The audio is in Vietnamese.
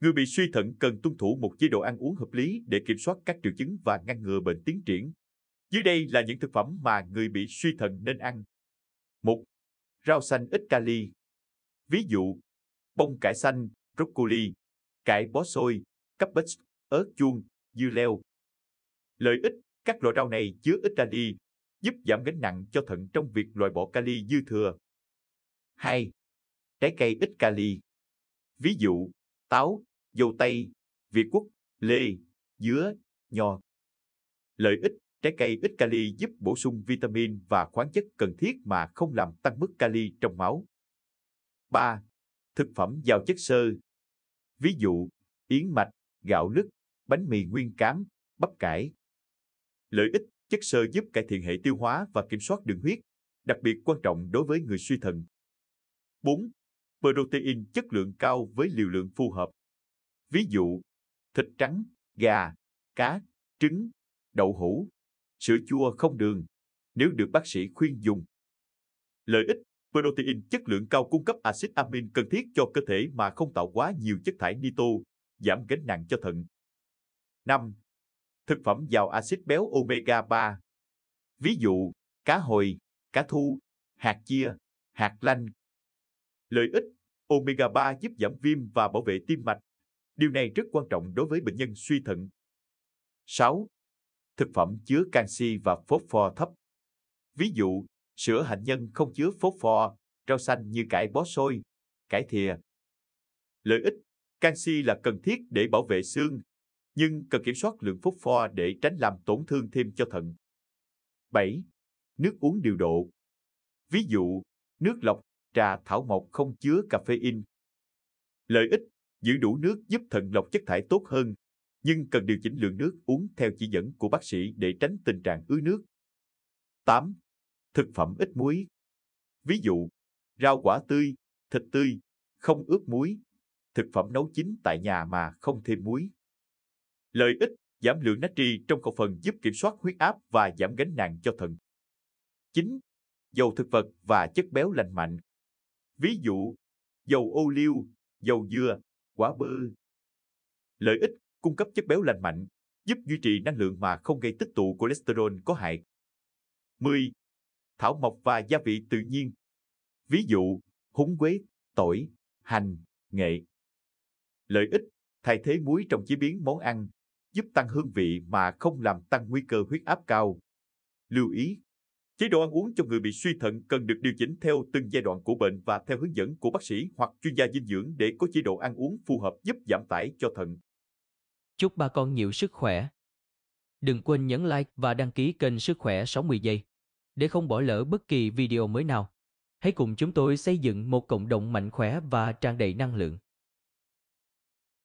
Người bị suy thận cần tuân thủ một chế độ ăn uống hợp lý để kiểm soát các triệu chứng và ngăn ngừa bệnh tiến triển. Dưới đây là những thực phẩm mà người bị suy thận nên ăn. 1. Rau xanh ít kali. Ví dụ, bông cải xanh, broccoli, cải bó xôi, cabbage, ớt chuông, dưa leo. Lợi ích, các loại rau này chứa ít kali, giúp giảm gánh nặng cho thận trong việc loại bỏ kali dư thừa. 2. Trái cây ít kali. Ví dụ, táo, dâu tây, việt quất, lê, dứa, nho. Lợi ích Trái cây ít kali giúp bổ sung vitamin và khoáng chất cần thiết mà không làm tăng mức kali trong máu. 3. Thực phẩm giàu chất xơ. Ví dụ, yến mạch, gạo lứt, bánh mì nguyên cám, bắp cải. Lợi ích chất xơ giúp cải thiện hệ tiêu hóa và kiểm soát đường huyết, đặc biệt quan trọng đối với người suy thận. 4. Protein chất lượng cao với liều lượng phù hợp. Ví dụ, thịt trắng, gà, cá, trứng, đậu hũ, sữa chua không đường, nếu được bác sĩ khuyên dùng. Lợi ích Protein chất lượng cao cung cấp axit amin cần thiết cho cơ thể mà không tạo quá nhiều chất thải nitro, giảm gánh nặng cho thận. 5. Thực phẩm giàu axit béo omega 3. Ví dụ, cá hồi, cá thu, hạt chia, hạt lanh. Lợi ích Omega 3 giúp giảm viêm và bảo vệ tim mạch, Điều này rất quan trọng đối với bệnh nhân suy thận. 6. Thực phẩm chứa canxi và phốt pho thấp. Ví dụ, sữa hạnh nhân không chứa phốt pho, rau xanh như cải bó xôi, cải thìa. Lợi ích, canxi là cần thiết để bảo vệ xương, nhưng cần kiểm soát lượng phốt pho để tránh làm tổn thương thêm cho thận. 7. Nước uống điều độ. Ví dụ, nước lọc, trà thảo mộc không chứa caffeine. Lợi ích, Giữ đủ nước giúp thận lọc chất thải tốt hơn, nhưng cần điều chỉnh lượng nước uống theo chỉ dẫn của bác sĩ để tránh tình trạng ứ nước. 8. Thực phẩm ít muối. Ví dụ, rau quả tươi, thịt tươi, không ướp muối, thực phẩm nấu chín tại nhà mà không thêm muối. Lợi ích giảm lượng natri trong khẩu phần giúp kiểm soát huyết áp và giảm gánh nặng cho thận. 9. Dầu thực vật và chất béo lành mạnh. Ví dụ, dầu ô liu, dầu dừa, quả bơ. Lợi ích cung cấp chất béo lành mạnh, giúp duy trì năng lượng mà không gây tích tụ cholesterol có hại. 10. Thảo mộc và gia vị tự nhiên. Ví dụ, húng quế, tỏi, hành, nghệ. Lợi ích thay thế muối trong chế biến món ăn, giúp tăng hương vị mà không làm tăng nguy cơ huyết áp cao. Lưu ý, Chế độ ăn uống cho người bị suy thận cần được điều chỉnh theo từng giai đoạn của bệnh và theo hướng dẫn của bác sĩ hoặc chuyên gia dinh dưỡng để có chế độ ăn uống phù hợp giúp giảm tải cho thận. Chúc bà con nhiều sức khỏe. Đừng quên nhấn like và đăng ký kênh Sức khỏe 60 giây để không bỏ lỡ bất kỳ video mới nào. Hãy cùng chúng tôi xây dựng một cộng đồng mạnh khỏe và tràn đầy năng lượng.